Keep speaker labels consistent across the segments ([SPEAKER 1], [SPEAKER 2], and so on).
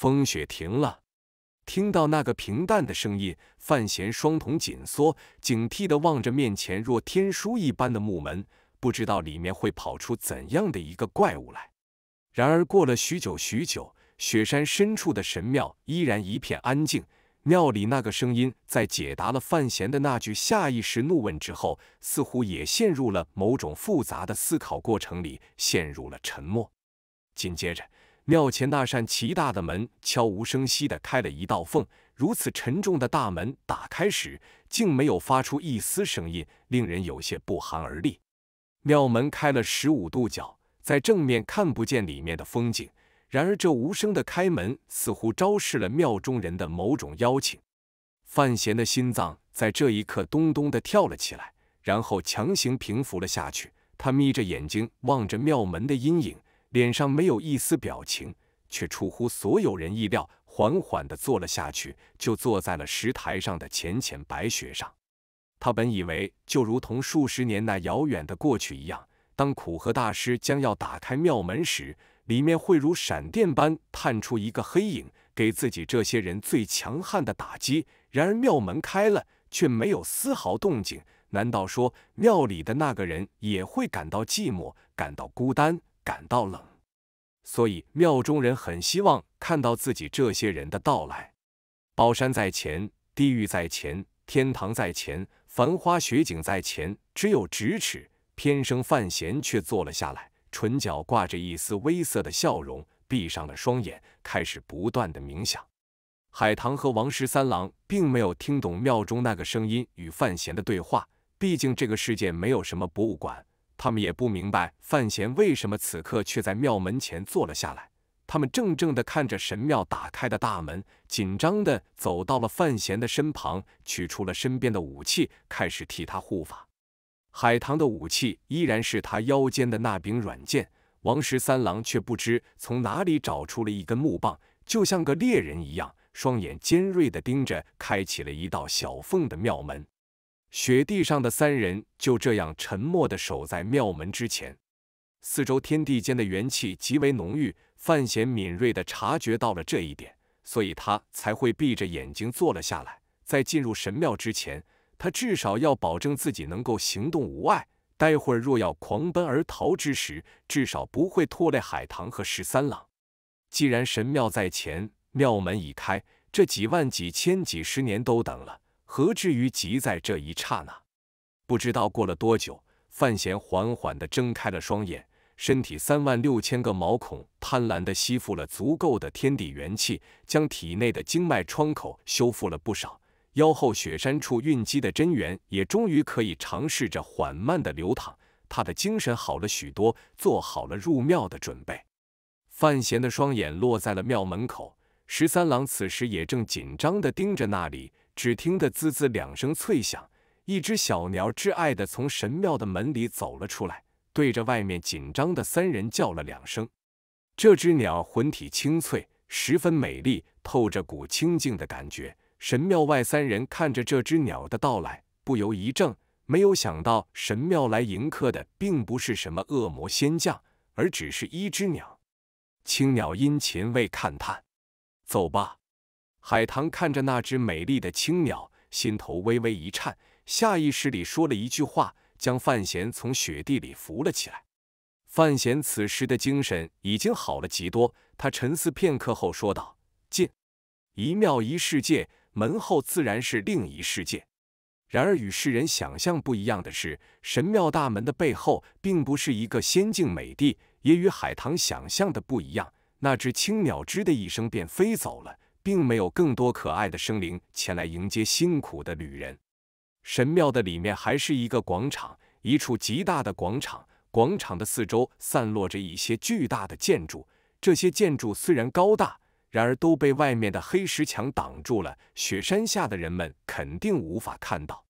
[SPEAKER 1] 风雪停了，听到那个平淡的声音，范闲双瞳紧缩，警惕地望着面前若天书一般的木门，不知道里面会跑出怎样的一个怪物来。然而过了许久许久，雪山深处的神庙依然一片安静。庙里那个声音在解答了范闲的那句下意识怒问之后，似乎也陷入了某种复杂的思考过程里，陷入了沉默。紧接着。庙前那扇奇大的门悄无声息地开了一道缝，如此沉重的大门打开时，竟没有发出一丝声音，令人有些不寒而栗。庙门开了十五度角，在正面看不见里面的风景。然而，这无声的开门似乎昭示了庙中人的某种邀请。范闲的心脏在这一刻咚咚地跳了起来，然后强行平复了下去。他眯着眼睛望着庙门的阴影。脸上没有一丝表情，却出乎所有人意料，缓缓地坐了下去，就坐在了石台上的浅浅白雪上。他本以为就如同数十年那遥远的过去一样，当苦和大师将要打开庙门时，里面会如闪电般探出一个黑影，给自己这些人最强悍的打击。然而庙门开了，却没有丝毫动静。难道说庙里的那个人也会感到寂寞，感到孤单？感到冷，所以庙中人很希望看到自己这些人的到来。宝山在前，地狱在前，天堂在前，繁花雪景在前，只有咫尺。偏生范闲却坐了下来，唇角挂着一丝微涩的笑容，闭上了双眼，开始不断的冥想。海棠和王十三郎并没有听懂庙中那个声音与范闲的对话，毕竟这个世界没有什么博物馆。他们也不明白范闲为什么此刻却在庙门前坐了下来，他们怔怔地看着神庙打开的大门，紧张地走到了范闲的身旁，取出了身边的武器，开始替他护法。海棠的武器依然是他腰间的那柄软剑，王十三郎却不知从哪里找出了一根木棒，就像个猎人一样，双眼尖锐地盯着开启了一道小缝的庙门。雪地上的三人就这样沉默地守在庙门之前，四周天地间的元气极为浓郁，范闲敏锐地察觉到了这一点，所以他才会闭着眼睛坐了下来。在进入神庙之前，他至少要保证自己能够行动无碍。待会儿若要狂奔而逃之时，至少不会拖累海棠和十三郎。既然神庙在前，庙门已开，这几万、几千、几十年都等了。何至于急在这一刹那？不知道过了多久，范闲缓缓地睁开了双眼，身体三万六千个毛孔贪婪地吸附了足够的天地元气，将体内的经脉窗口修复了不少。腰后雪山处蕴积的真元也终于可以尝试着缓慢地流淌。他的精神好了许多，做好了入庙的准备。范闲的双眼落在了庙门口，十三郎此时也正紧张地盯着那里。只听得“滋滋”两声脆响，一只小鸟挚爱的从神庙的门里走了出来，对着外面紧张的三人叫了两声。这只鸟魂体清脆，十分美丽，透着股清静的感觉。神庙外三人看着这只鸟的到来，不由一怔，没有想到神庙来迎客的并不是什么恶魔仙将，而只是一只鸟。青鸟殷勤为看探，走吧。海棠看着那只美丽的青鸟，心头微微一颤，下意识里说了一句话，将范闲从雪地里扶了起来。范闲此时的精神已经好了极多，他沉思片刻后说道：“进一庙一世界，门后自然是另一世界。然而与世人想象不一样的是，神庙大门的背后并不是一个仙境美地，也与海棠想象的不一样。那只青鸟吱的一声便飞走了。”并没有更多可爱的生灵前来迎接辛苦的旅人。神庙的里面还是一个广场，一处极大的广场。广场的四周散落着一些巨大的建筑。这些建筑虽然高大，然而都被外面的黑石墙挡住了。雪山下的人们肯定无法看到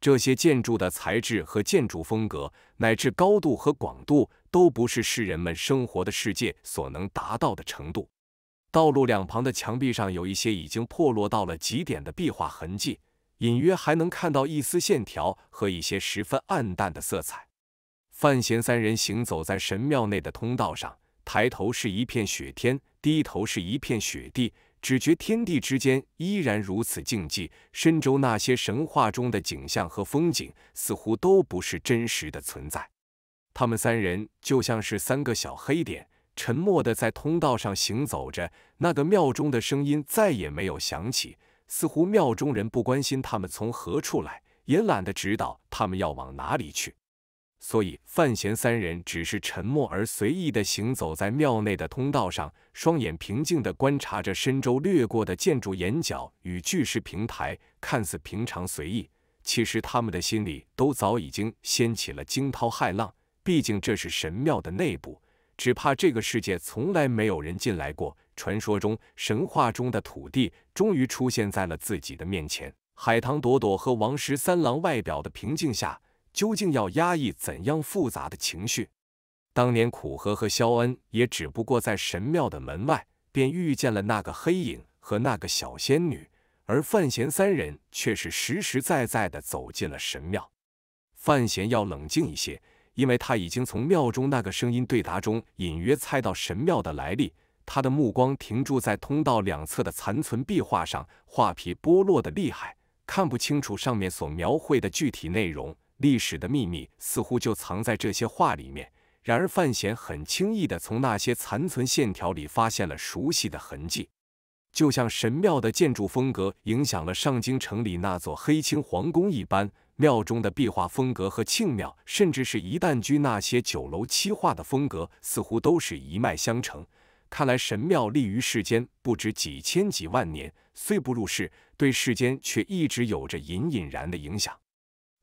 [SPEAKER 1] 这些建筑的材质和建筑风格，乃至高度和广度，都不是世人们生活的世界所能达到的程度。道路两旁的墙壁上有一些已经破落到了极点的壁画痕迹，隐约还能看到一丝线条和一些十分暗淡的色彩。范闲三人行走在神庙内的通道上，抬头是一片雪天，低头是一片雪地，只觉天地之间依然如此静寂。深州那些神话中的景象和风景似乎都不是真实的存在，他们三人就像是三个小黑点。沉默地在通道上行走着，那个庙中的声音再也没有响起，似乎庙中人不关心他们从何处来，也懒得知道他们要往哪里去。所以，范闲三人只是沉默而随意地行走在庙内的通道上，双眼平静地观察着深周掠过的建筑、檐角与巨石平台。看似平常随意，其实他们的心里都早已经掀起了惊涛骇浪。毕竟，这是神庙的内部。只怕这个世界从来没有人进来过。传说中、神话中的土地，终于出现在了自己的面前。海棠朵朵和王十三郎外表的平静下，究竟要压抑怎样复杂的情绪？当年苦荷和肖恩也只不过在神庙的门外，便遇见了那个黑影和那个小仙女，而范闲三人却是实实在在的走进了神庙。范闲要冷静一些。因为他已经从庙中那个声音对答中隐约猜到神庙的来历，他的目光停住在通道两侧的残存壁画上，画皮剥落的厉害，看不清楚上面所描绘的具体内容。历史的秘密似乎就藏在这些画里面。然而，范闲很轻易的从那些残存线条里发现了熟悉的痕迹，就像神庙的建筑风格影响了上京城里那座黑青皇宫一般。庙中的壁画风格和庆庙，甚至是一旦居那些酒楼漆画的风格，似乎都是一脉相承。看来神庙立于世间不止几千几万年，虽不入世，对世间却一直有着隐隐然的影响。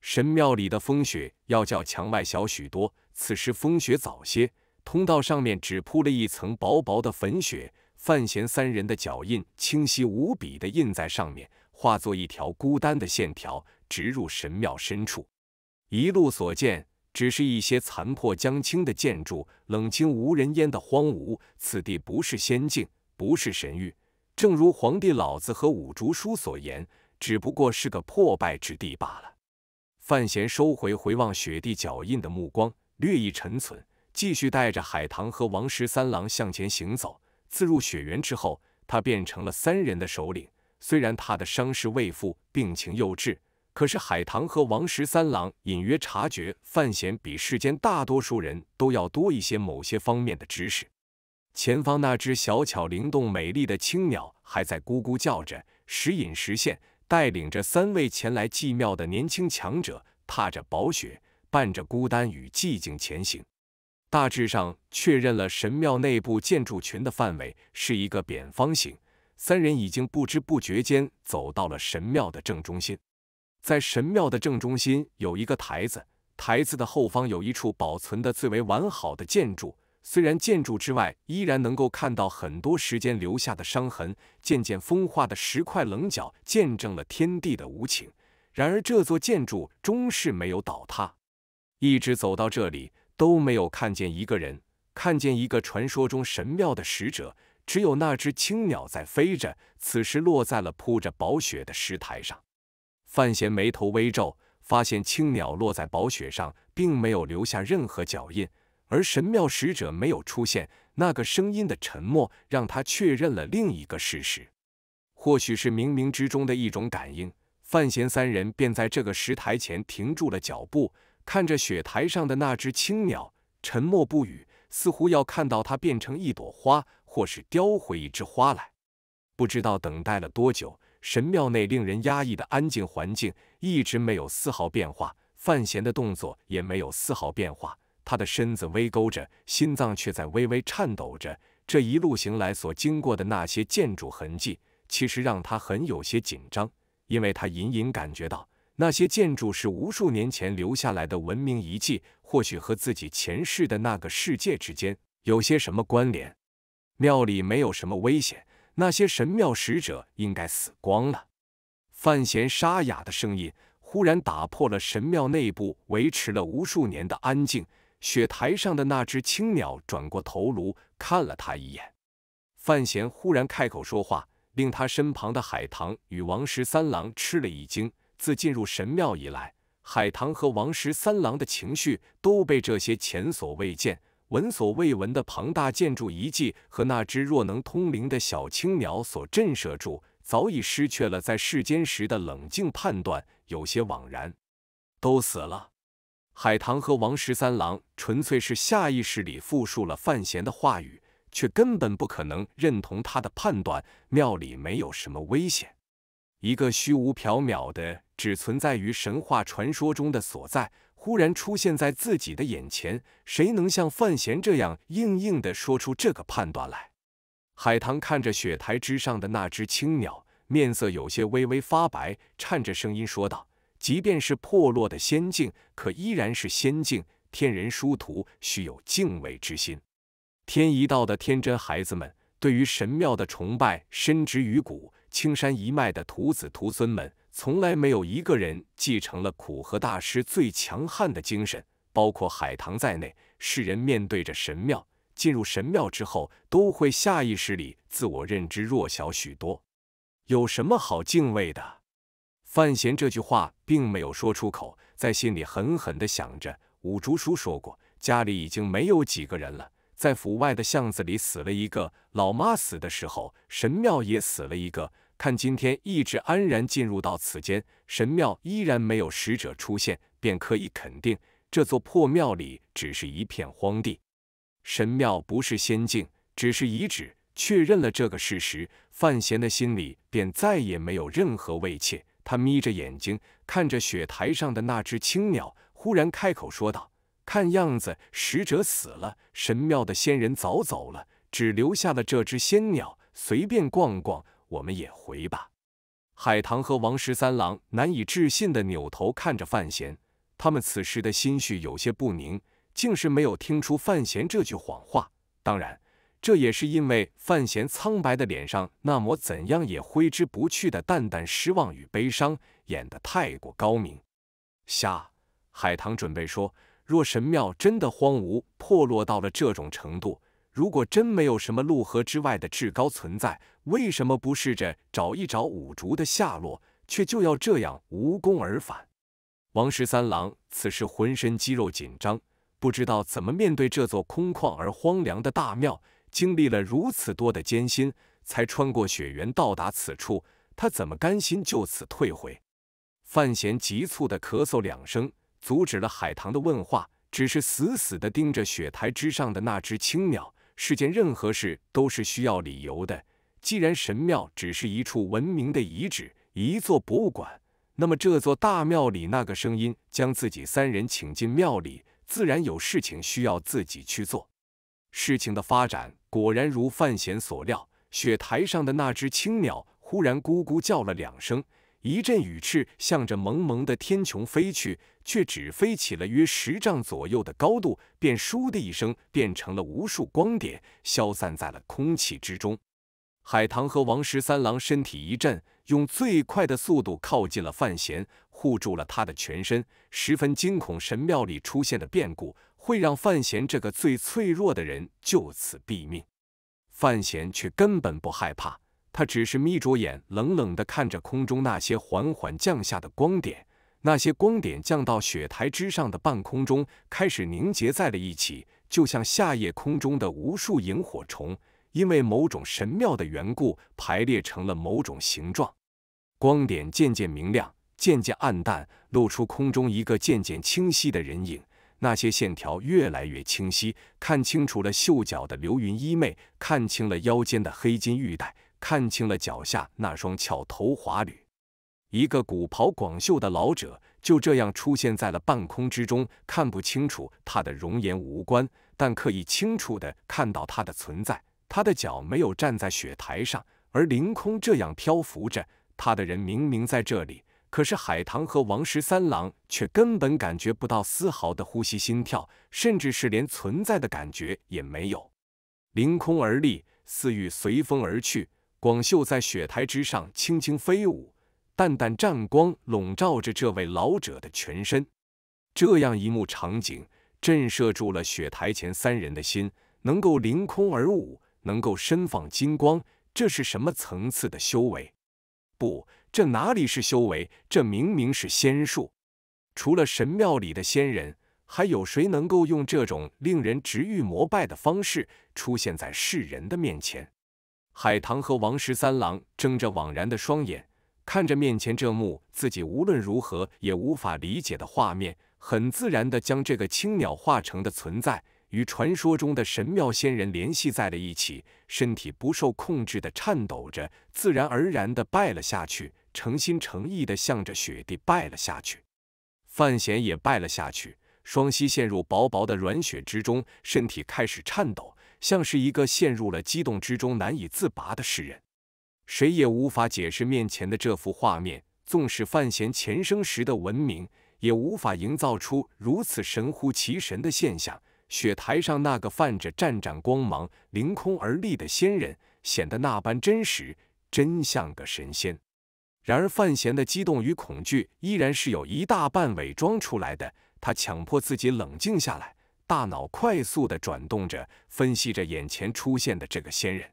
[SPEAKER 1] 神庙里的风雪要较墙外小许多，此时风雪早些，通道上面只铺了一层薄薄的粉雪，范闲三人的脚印清晰无比地印在上面，化作一条孤单的线条。直入神庙深处，一路所见只是一些残破将倾的建筑，冷清无人烟的荒芜。此地不是仙境，不是神域，正如皇帝老子和五竹叔所言，只不过是个破败之地罢了。范闲收回回望雪地脚印的目光，略一沉存，继续带着海棠和王十三郎向前行走。自入雪原之后，他变成了三人的首领。虽然他的伤势未复，病情又治。可是，海棠和王十三郎隐约察觉，范闲比世间大多数人都要多一些某些方面的知识。前方那只小巧灵动、美丽的青鸟还在咕咕叫着，时隐时现，带领着三位前来祭庙的年轻强者，踏着薄雪，伴着孤单与寂静前行。大致上确认了神庙内部建筑群的范围是一个扁方形，三人已经不知不觉间走到了神庙的正中心。在神庙的正中心有一个台子，台子的后方有一处保存的最为完好的建筑。虽然建筑之外依然能够看到很多时间留下的伤痕，渐渐风化的石块棱角见证了天地的无情。然而这座建筑终是没有倒塌。一直走到这里都没有看见一个人，看见一个传说中神庙的使者，只有那只青鸟在飞着，此时落在了铺着薄雪的石台上。范闲眉头微皱，发现青鸟落在薄雪上，并没有留下任何脚印，而神庙使者没有出现。那个声音的沉默，让他确认了另一个事实。或许是冥冥之中的一种感应，范闲三人便在这个石台前停住了脚步，看着雪台上的那只青鸟，沉默不语，似乎要看到它变成一朵花，或是叼回一枝花来。不知道等待了多久。神庙内令人压抑的安静环境一直没有丝毫变化，范闲的动作也没有丝毫变化。他的身子微勾着，心脏却在微微颤抖着。这一路行来所经过的那些建筑痕迹，其实让他很有些紧张，因为他隐隐感觉到那些建筑是无数年前留下来的文明遗迹，或许和自己前世的那个世界之间有些什么关联。庙里没有什么危险。那些神庙使者应该死光了。范闲沙哑的声音忽然打破了神庙内部维持了无数年的安静。雪台上的那只青鸟转过头颅看了他一眼。范闲忽然开口说话，令他身旁的海棠与王十三郎吃了一惊。自进入神庙以来，海棠和王十三郎的情绪都被这些前所未见。闻所未闻的庞大建筑遗迹和那只若能通灵的小青鸟所震慑住，早已失去了在世间时的冷静判断，有些惘然。都死了。海棠和王十三郎纯粹是下意识里复述了范闲的话语，却根本不可能认同他的判断。庙里没有什么危险，一个虚无缥缈的，只存在于神话传说中的所在。突然出现在自己的眼前，谁能像范闲这样硬硬的说出这个判断来？海棠看着雪台之上的那只青鸟，面色有些微微发白，颤着声音说道：“即便是破落的仙境，可依然是仙境。天人殊途，须有敬畏之心。”天一道的天真孩子们对于神庙的崇拜深植于骨，青山一脉的徒子徒孙们。从来没有一个人继承了苦和大师最强悍的精神，包括海棠在内，世人面对着神庙，进入神庙之后，都会下意识里自我认知弱小许多，有什么好敬畏的？范闲这句话并没有说出口，在心里狠狠地想着。五竹叔说过，家里已经没有几个人了，在府外的巷子里死了一个，老妈死的时候，神庙也死了一个。看，今天一直安然进入到此间神庙，依然没有使者出现，便可以肯定这座破庙里只是一片荒地。神庙不是仙境，只是遗址。确认了这个事实，范闲的心里便再也没有任何慰藉。他眯着眼睛看着雪台上的那只青鸟，忽然开口说道：“看样子，使者死了，神庙的仙人早走了，只留下了这只仙鸟，随便逛逛。”我们也回吧。海棠和王十三郎难以置信地扭头看着范闲，他们此时的心绪有些不宁，竟是没有听出范闲这句谎话。当然，这也是因为范闲苍白的脸上那抹怎样也挥之不去的淡淡失望与悲伤演得太过高明。下，海棠准备说，若神庙真的荒芜破落到了这种程度。如果真没有什么陆河之外的至高存在，为什么不试着找一找五竹的下落，却就要这样无功而返？王十三郎此时浑身肌肉紧张，不知道怎么面对这座空旷而荒凉的大庙。经历了如此多的艰辛，才穿过雪原到达此处，他怎么甘心就此退回？范闲急促的咳嗽两声，阻止了海棠的问话，只是死死地盯着雪台之上的那只青鸟。世间任何事都是需要理由的。既然神庙只是一处文明的遗址，一座博物馆，那么这座大庙里那个声音将自己三人请进庙里，自然有事情需要自己去做。事情的发展果然如范闲所料，雪台上的那只青鸟忽然咕咕叫了两声。一阵羽翅向着蒙蒙的天穹飞去，却只飞起了约十丈左右的高度，便“唰”的一声变成了无数光点，消散在了空气之中。海棠和王十三郎身体一震，用最快的速度靠近了范闲，护住了他的全身。十分惊恐，神庙里出现的变故会让范闲这个最脆弱的人就此毙命。范闲却根本不害怕。他只是眯着眼，冷冷地看着空中那些缓缓降下的光点。那些光点降到雪台之上的半空中，开始凝结在了一起，就像夏夜空中的无数萤火虫，因为某种神妙的缘故，排列成了某种形状。光点渐渐明亮，渐渐暗淡，露出空中一个渐渐清晰的人影。那些线条越来越清晰，看清楚了袖角的流云衣袂，看清了腰间的黑金玉带。看清了脚下那双翘头华履，一个古袍广袖的老者就这样出现在了半空之中。看不清楚他的容颜五官，但可以清楚的看到他的存在。他的脚没有站在雪台上，而凌空这样漂浮着。他的人明明在这里，可是海棠和王十三郎却根本感觉不到丝毫的呼吸、心跳，甚至是连存在的感觉也没有。凌空而立，似欲随风而去。广袖在雪台之上轻轻飞舞，淡淡湛光笼罩着这位老者的全身。这样一幕场景震慑住了雪台前三人的心。能够凌空而舞，能够身放金光，这是什么层次的修为？不，这哪里是修为，这明明是仙术。除了神庙里的仙人，还有谁能够用这种令人直欲膜拜的方式出现在世人的面前？海棠和王十三郎睁着惘然的双眼，看着面前这幕自己无论如何也无法理解的画面，很自然地将这个青鸟化成的存在与传说中的神庙仙人联系在了一起，身体不受控制地颤抖着，自然而然地拜了下去，诚心诚意地向着雪帝拜了下去。范闲也拜了下去，双膝陷入薄薄的软雪之中，身体开始颤抖。像是一个陷入了激动之中难以自拔的诗人，谁也无法解释面前的这幅画面。纵使范闲前生时的文明，也无法营造出如此神乎其神的现象。雪台上那个泛着湛湛光芒、凌空而立的仙人，显得那般真实，真像个神仙。然而，范闲的激动与恐惧依然是有一大半伪装出来的。他强迫自己冷静下来。大脑快速的转动着，分析着眼前出现的这个仙人。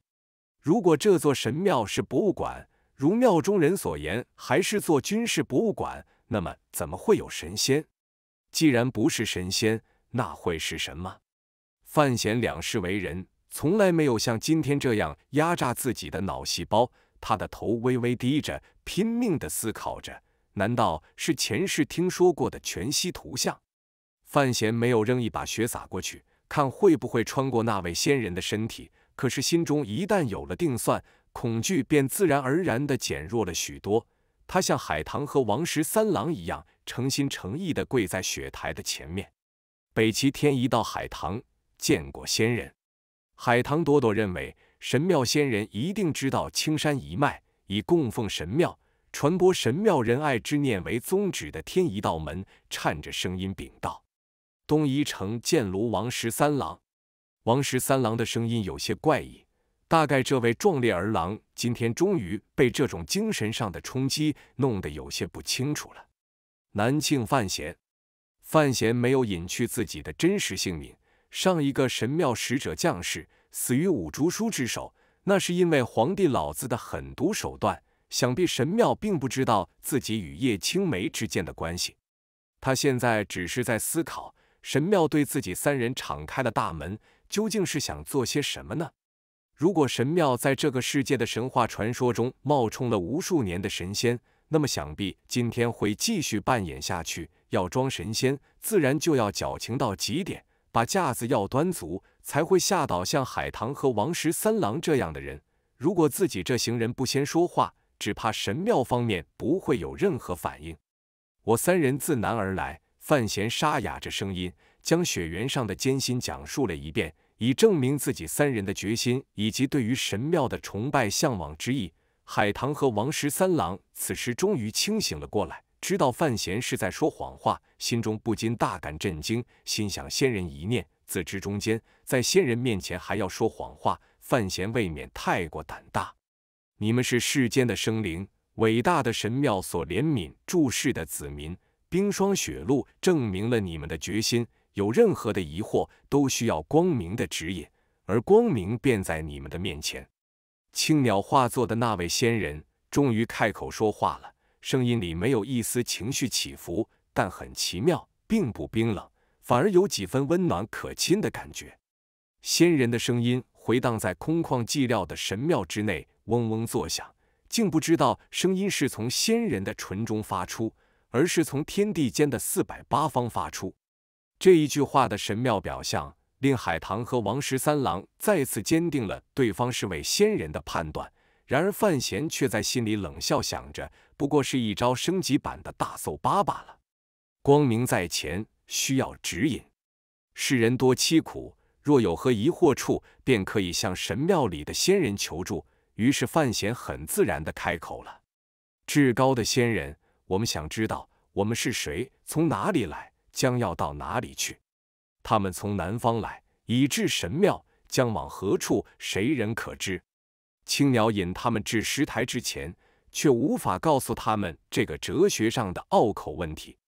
[SPEAKER 1] 如果这座神庙是博物馆，如庙中人所言，还是座军事博物馆，那么怎么会有神仙？既然不是神仙，那会是什么？范闲两世为人，从来没有像今天这样压榨自己的脑细胞。他的头微微低着，拼命的思考着：难道是前世听说过的全息图像？范闲没有扔一把雪洒过去，看会不会穿过那位仙人的身体。可是心中一旦有了定算，恐惧便自然而然的减弱了许多。他像海棠和王十三郎一样，诚心诚意地跪在雪台的前面。北齐天一道海棠见过仙人。海棠朵朵认为神庙仙人一定知道青山一脉以供奉神庙、传播神庙仁爱之念为宗旨的天一道门，颤着声音禀道。东夷城剑庐王十三郎，王十三郎的声音有些怪异，大概这位壮烈儿郎今天终于被这种精神上的冲击弄得有些不清楚了。南庆范闲，范闲没有隐去自己的真实姓名。上一个神庙使者将士死于五竹叔之手，那是因为皇帝老子的狠毒手段。想必神庙并不知道自己与叶青梅之间的关系，他现在只是在思考。神庙对自己三人敞开了大门，究竟是想做些什么呢？如果神庙在这个世界的神话传说中冒充了无数年的神仙，那么想必今天会继续扮演下去。要装神仙，自然就要矫情到极点，把架子要端足，才会吓倒像海棠和王十三郎这样的人。如果自己这行人不先说话，只怕神庙方面不会有任何反应。我三人自南而来。范闲沙哑着声音，将雪原上的艰辛讲述了一遍，以证明自己三人的决心以及对于神庙的崇拜向往之意。海棠和王十三郎此时终于清醒了过来，知道范闲是在说谎话，心中不禁大感震惊，心想：仙人一念，自知中间，在仙人面前还要说谎话，范闲未免太过胆大。你们是世间的生灵，伟大的神庙所怜悯注视的子民。冰霜雪露证明了你们的决心。有任何的疑惑，都需要光明的指引，而光明便在你们的面前。青鸟化作的那位仙人终于开口说话了，声音里没有一丝情绪起伏，但很奇妙，并不冰冷，反而有几分温暖可亲的感觉。仙人的声音回荡在空旷寂寥的神庙之内，嗡嗡作响，竟不知道声音是从仙人的唇中发出。而是从天地间的四百八方发出，这一句话的神庙表象，令海棠和王十三郎再次坚定了对方是位仙人的判断。然而范闲却在心里冷笑，想着不过是一招升级版的大搜八罢了。光明在前，需要指引。世人多凄苦，若有何疑惑处，便可以向神庙里的仙人求助。于是范闲很自然地开口了：“至高的仙人。”我们想知道，我们是谁，从哪里来，将要到哪里去？他们从南方来，以至神庙，将往何处？谁人可知？青鸟引他们至石台之前，却无法告诉他们这个哲学上的拗口问题。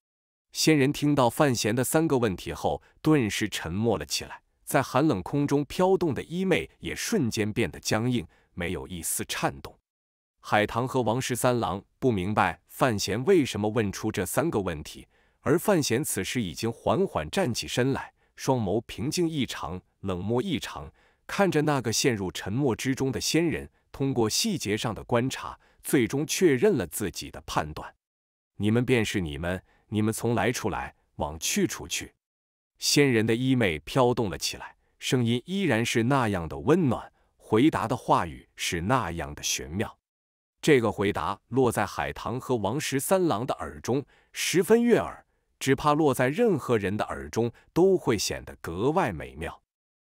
[SPEAKER 1] 仙人听到范闲的三个问题后，顿时沉默了起来，在寒冷空中飘动的衣袂也瞬间变得僵硬，没有一丝颤动。海棠和王十三郎不明白范闲为什么问出这三个问题，而范闲此时已经缓缓站起身来，双眸平静异常，冷漠异常，看着那个陷入沉默之中的仙人。通过细节上的观察，最终确认了自己的判断：你们便是你们，你们从来出来，往去处去。仙人的衣袂飘动了起来，声音依然是那样的温暖，回答的话语是那样的玄妙。这个回答落在海棠和王十三郎的耳中，十分悦耳；只怕落在任何人的耳中，都会显得格外美妙。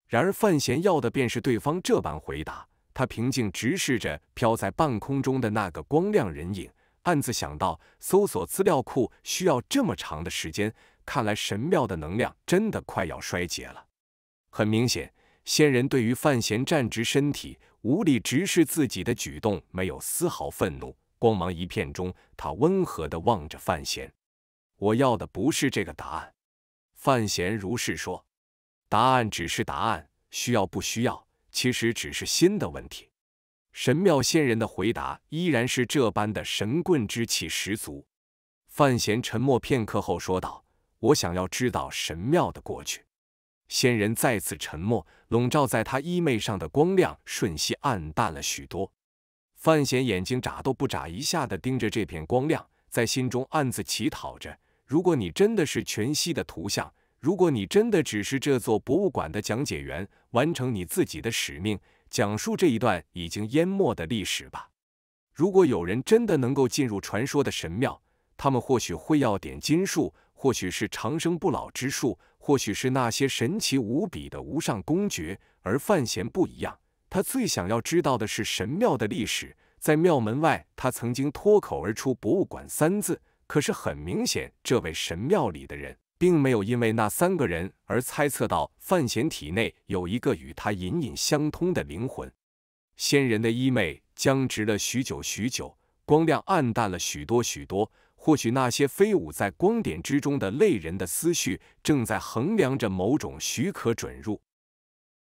[SPEAKER 1] 然而，范闲要的便是对方这般回答。他平静直视着飘在半空中的那个光亮人影，暗自想到：搜索资料库需要这么长的时间，看来神庙的能量真的快要衰竭了。很明显，仙人对于范闲站直身体。无理直视自己的举动，没有丝毫愤怒。光芒一片中，他温和地望着范闲：“我要的不是这个答案。”范闲如是说：“答案只是答案，需要不需要，其实只是心的问题。”神庙仙人的回答依然是这般的神棍之气十足。范闲沉默片刻后说道：“我想要知道神庙的过去。”仙人再次沉默，笼罩在他衣袂上的光亮瞬息暗淡了许多。范闲眼睛眨都不眨一下的盯着这片光亮，在心中暗自乞讨着：如果你真的是全息的图像，如果你真的只是这座博物馆的讲解员，完成你自己的使命，讲述这一段已经淹没的历史吧。如果有人真的能够进入传说的神庙，他们或许会要点金术，或许是长生不老之术。或许是那些神奇无比的无上公爵，而范闲不一样。他最想要知道的是神庙的历史。在庙门外，他曾经脱口而出“博物馆”三字。可是很明显，这位神庙里的人并没有因为那三个人而猜测到范闲体内有一个与他隐隐相通的灵魂。仙人的衣袂僵直了许久许久，光亮暗淡了许多许多。或许那些飞舞在光点之中的类人的思绪，正在衡量着某种许可准入。